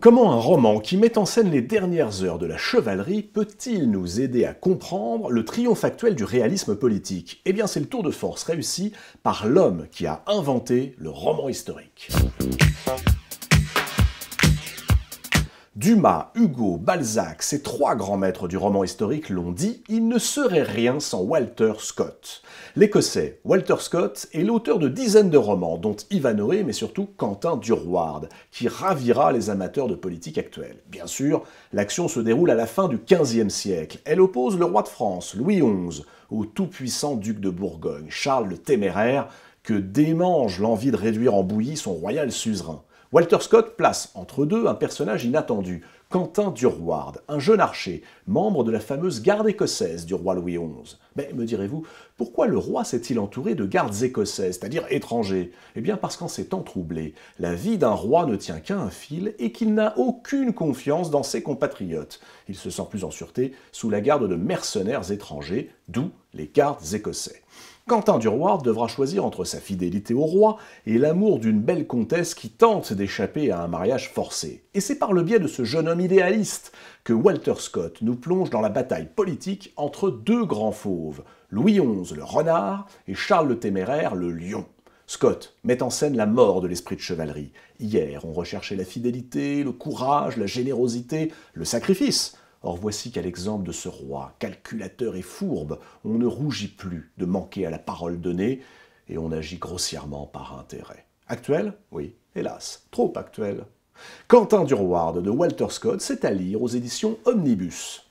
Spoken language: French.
Comment un roman qui met en scène les dernières heures de la chevalerie peut-il nous aider à comprendre le triomphe actuel du réalisme politique Eh bien c'est le tour de force réussi par l'homme qui a inventé le roman historique. Dumas, Hugo, Balzac, ces trois grands maîtres du roman historique l'ont dit, il ne serait rien sans Walter Scott. L'Écossais Walter Scott est l'auteur de dizaines de romans, dont Ivan mais surtout Quentin Durward, qui ravira les amateurs de politique actuelle. Bien sûr, l'action se déroule à la fin du XVe siècle. Elle oppose le roi de France, Louis XI, au tout-puissant duc de Bourgogne, Charles le Téméraire, que démange l'envie de réduire en bouillie son royal suzerain. Walter Scott place entre deux un personnage inattendu, Quentin Durward, un jeune archer, membre de la fameuse garde écossaise du roi Louis XI. Mais me direz-vous, pourquoi le roi s'est-il entouré de gardes écossaises, c'est-à-dire étrangers Eh bien parce qu'en ces temps troublés, la vie d'un roi ne tient qu'à un fil et qu'il n'a aucune confiance dans ses compatriotes. Il se sent plus en sûreté sous la garde de mercenaires étrangers, d'où les gardes écossais. Quentin Durward devra choisir entre sa fidélité au roi et l'amour d'une belle comtesse qui tente d'échapper à un mariage forcé. Et c'est par le biais de ce jeune homme idéaliste que Walter Scott nous plonge dans la bataille politique entre deux grands fauves, Louis XI le renard et Charles le Téméraire le lion. Scott met en scène la mort de l'esprit de chevalerie. Hier, on recherchait la fidélité, le courage, la générosité, le sacrifice. Or voici qu'à l'exemple de ce roi, calculateur et fourbe, on ne rougit plus de manquer à la parole donnée, et on agit grossièrement par intérêt. Actuel Oui, hélas, trop actuel. Quentin Durward de Walter Scott, c'est à lire aux éditions Omnibus.